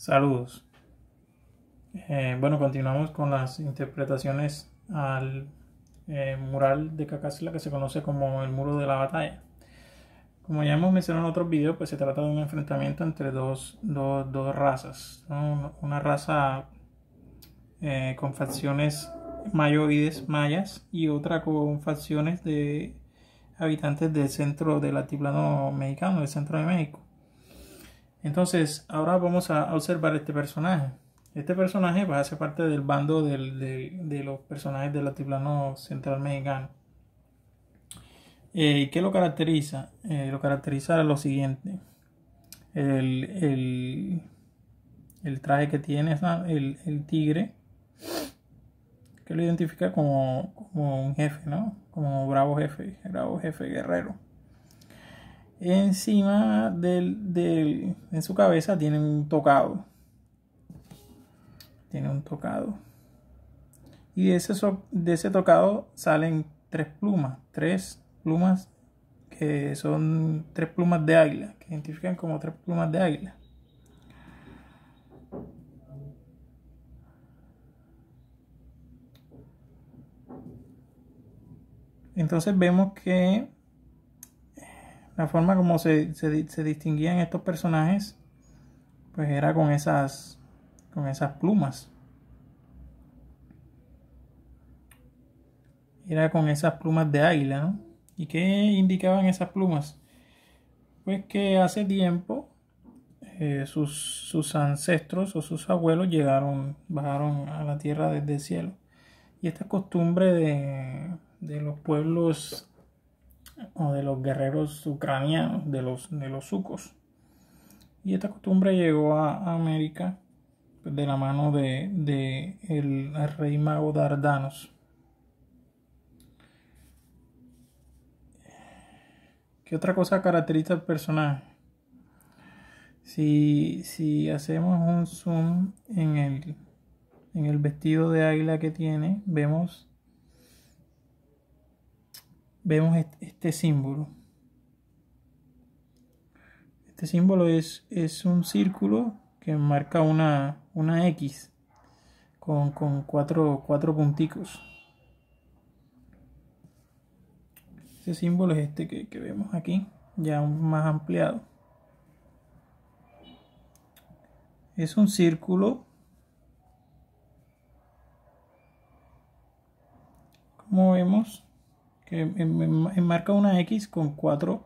Saludos. Eh, bueno, continuamos con las interpretaciones al eh, mural de Cacasla que se conoce como el muro de la batalla. Como ya hemos mencionado en otros videos, pues se trata de un enfrentamiento entre dos, razas. Una raza eh, con facciones mayoides mayas y otra con facciones de habitantes del centro del altiplano mexicano, del centro de México. Entonces, ahora vamos a observar este personaje. Este personaje va a ser parte del bando de, los personajes del altiplano central mexicano. Eh, ¿Qué lo caracteriza? Eh, lo caracteriza lo siguiente. El, traje que tiene el, tigre, que lo identifica como, como un jefe, ¿no? Como bravo jefe, bravo jefe guerrero encima del, del, de su cabeza tiene un tocado. Tiene un tocado. Y de ese, de ese tocado salen tres plumas. Tres plumas que son tres plumas de águila. Que identifican como tres plumas de águila. Entonces vemos que la forma como se, distinguían estos personajes, pues era con esas, con esas plumas. Era con esas plumas de águila, ¿no? ¿Y qué indicaban esas plumas? Pues que hace tiempo eh, sus, ancestros o sus abuelos llegaron, bajaron a la tierra desde el cielo. Y esta costumbre de, de los pueblos o de los guerreros ucranianos, de los, de los sucos. Y esta costumbre llegó a América de la mano de, el rey mago Dardanos. ¿Qué otra cosa caracteriza al personaje? Si, si hacemos un zoom en en el vestido de águila que tiene, vemos vemos este símbolo. Este símbolo es, es un círculo que marca una, una X con, con cuatro, cuatro, punticos. Este símbolo es este que, que vemos aquí, ya más ampliado. Es un círculo como vemos Em, em, em, enmarca una X con 4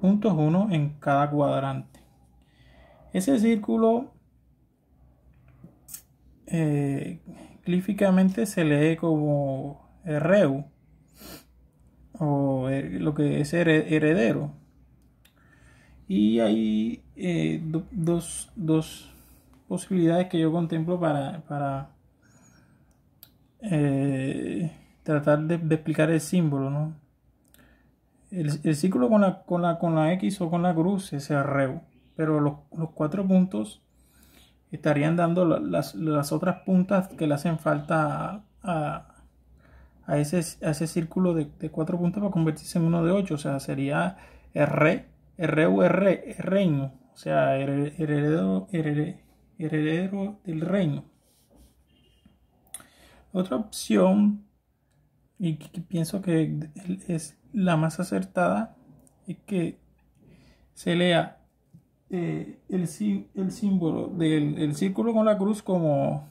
puntos 1 en cada cuadrante. Ese círculo eh, se lee como reu o eh, lo que es heredero. Y hay eh, dos, posibilidades que yo contemplo para, para eh, tratar de, explicar el símbolo, ¿no? El, círculo con la, con la, X o con la cruz es el reu, pero los, cuatro puntos estarían dando las, otras puntas que le hacen falta a, ese, a ese, círculo de, cuatro puntos para convertirse en uno de ocho. O sea, sería R, R, el reino. O sea, heredero del reino. Otra opción y pienso que es la más acertada, es que se lea eh, el, el, símbolo del círculo con la cruz como,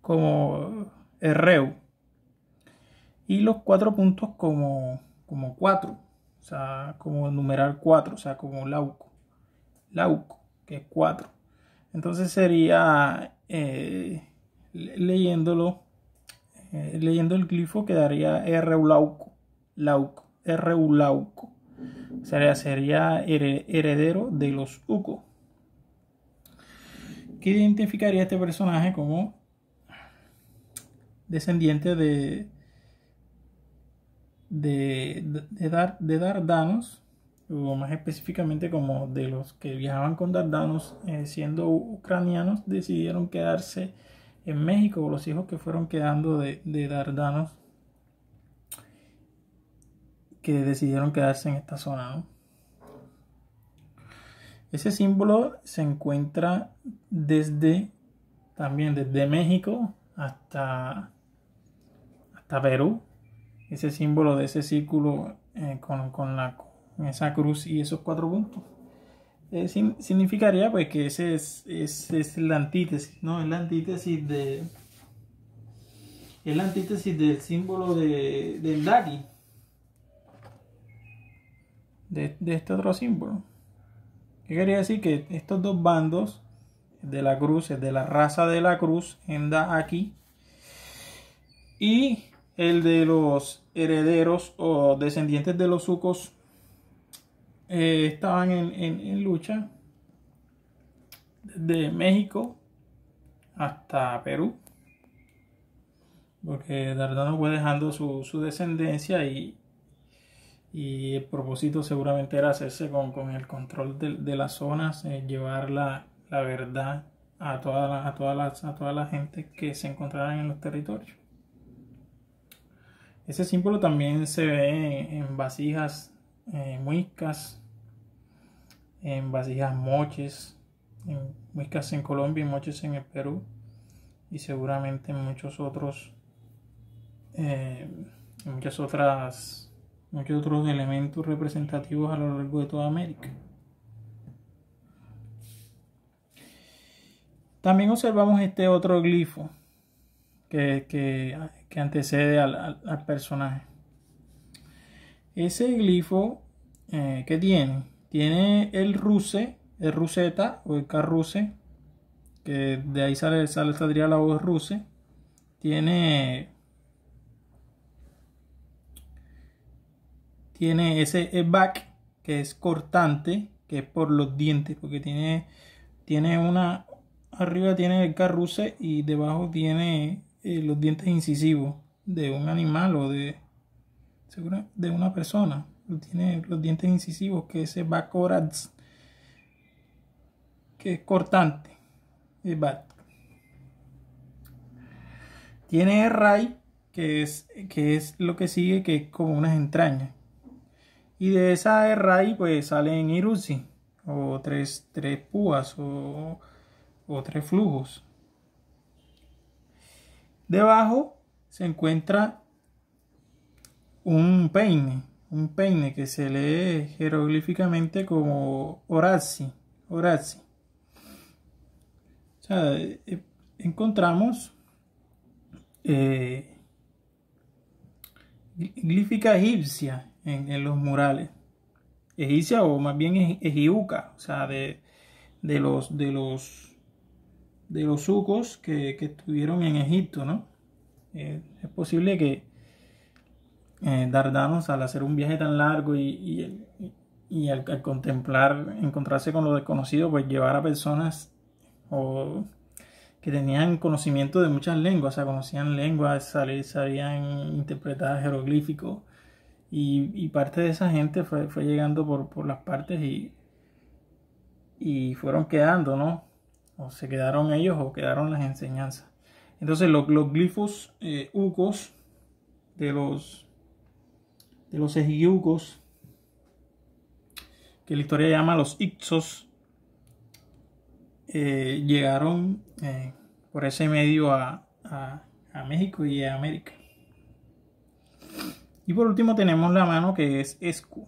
como y los cuatro puntos como, como cuatro, o sea, como enumerar cuatro, o sea, como lauco, lauco, que es cuatro. Entonces sería eh, leyéndolo eh, leyendo el glifo quedaría rulauco Lauco, rulauco Sería, sería heredero de los Uco. Que identificaría a este personaje como descendiente de, de, Dar, de Dardanos, o más específicamente como de los que viajaban con Dardanos eh, siendo ucranianos, decidieron quedarse en México, los hijos que fueron quedando de, de Dardanos, que decidieron quedarse en esta zona. Ese símbolo se encuentra desde también desde México hasta, hasta Perú. Ese símbolo de ese círculo eh, con, la, con esa cruz y esos cuatro puntos. Eh, significaría pues que ese es, es, la antítesis, ¿no? la antítesis de... Es la antítesis del símbolo de, del Daki. De, de este otro símbolo. que quería decir? Que estos dos bandos de la cruz, de la raza de la cruz, en aquí, y el de los herederos o descendientes de los sucos eh, estaban en, lucha desde México hasta Perú, porque Dardano fue dejando su, su descendencia y, el propósito seguramente era hacerse con, el control de, las zonas, eh, llevar la, verdad a toda la, a, toda la, gente que se encontraran en los territorios. Ese símbolo también se ve en, vasijas eh, muiscas en vasijas moches, en muiscas en Colombia y moches en el Perú y seguramente en muchos otros eh, muchas otras muchos otros elementos representativos a lo largo de toda América. También observamos este otro glifo que, que, antecede al, personaje. Ese glifo eh, que tiene tiene el Ruse, el Ruseta o el Carruse, que de ahí sale, sale saldría la voz Ruse. Tiene tiene ese e back que es cortante, que es por los dientes, porque tiene, tiene una, arriba tiene el carruse y debajo tiene eh, los dientes incisivos de un animal o de, de una persona tiene, los dientes incisivos, que el bacorads, que es cortante, el bat Tiene el ray, que es, que es lo que sigue, que es como unas entrañas. Y de esa ray, pues salen irusi, o tres, púas, o, o tres flujos. Debajo se encuentra un peine un peine que se lee jeroglíficamente como Horazi. O sea, eh, encontramos eh, glífica egipcia en, los murales. Egipcia o más bien egiuca, o sea, de, los de los de los sucos que, estuvieron en Egipto, ¿no? Eh, es posible que, eh, Dardanos al hacer un viaje tan largo y, al, contemplar, encontrarse con lo desconocido, pues llevar a personas que tenían conocimiento de muchas lenguas, o sea, conocían lenguas, sabían interpretar jeroglíficos, y, parte de esa gente fue, llegando por, las partes y, fueron quedando, ¿no? O se quedaron ellos o quedaron las enseñanzas. Entonces los, glifos eh, ucos de los de los egiugos, que la historia llama los Ixos, eh, llegaron eh, por ese medio a, México y a América. Y por último tenemos la mano que es Escu.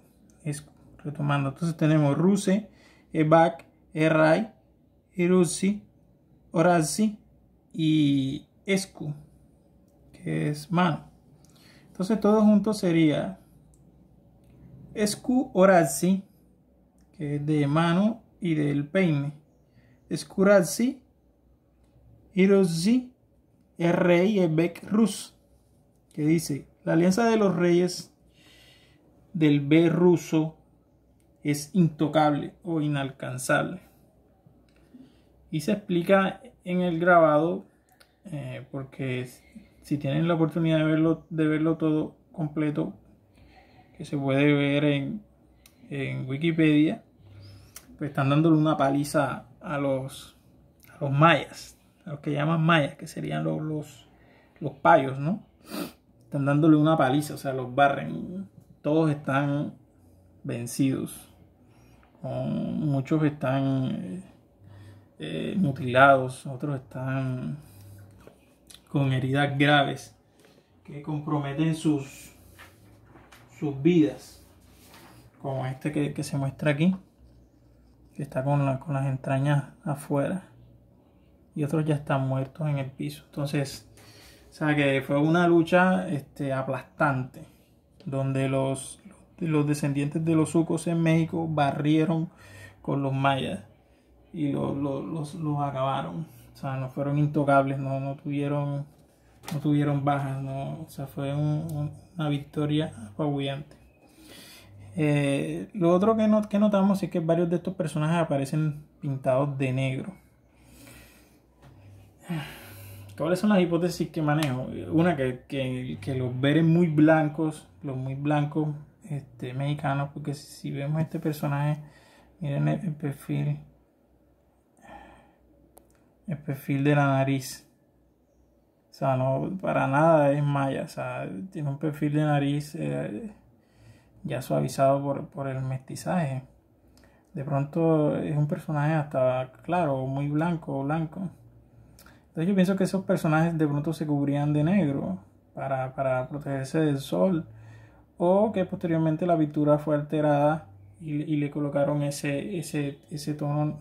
Retomando, entonces tenemos Ruse, Ebak, erai, Hirusi, Orazi y Escu, que es mano. Entonces todo junto sería Scurazzi, que es de mano y del peine. Scurazzi, irozzi el rey Ebek Rus, que dice, la alianza de los reyes del B ruso es intocable o inalcanzable. Y se explica en el grabado, eh, porque si tienen la oportunidad de verlo, de verlo todo completo, se puede ver en, Wikipedia, pues están dándole una paliza a los, a los mayas, a los que llaman mayas, que serían los, los, los payos, ¿no? Están dándole una paliza, o sea, los barren. Todos están vencidos. Muchos están eh, eh, mutilados, otros están con heridas graves que comprometen sus, sus vidas, como este que, se muestra aquí, que está con, las entrañas afuera, y otros ya están muertos en el piso. Entonces, o sea que fue una lucha este, aplastante, donde los, los descendientes de los sucos en México barrieron con los mayas y los, acabaron. O sea, no fueron intocables, no, no tuvieron no tuvieron bajas, ¿no? o sea, fue una victoria apabullante. Eh, lo otro que, notamos es que varios de estos personajes aparecen pintados de negro. ¿Cuáles son las hipótesis que manejo? Una, que, que, que los veres muy blancos, los muy blancos este, mexicanos, porque si vemos este personaje, miren el perfil, el perfil de la nariz sea, no, para nada es maya, o sea, tiene un perfil de nariz eh, ya suavizado por, el mestizaje. De pronto es un personaje hasta claro, muy blanco blanco. Entonces yo pienso que esos personajes de pronto se cubrían de negro para, protegerse del sol o que posteriormente la pintura fue alterada y, le colocaron ese, ese, ese tono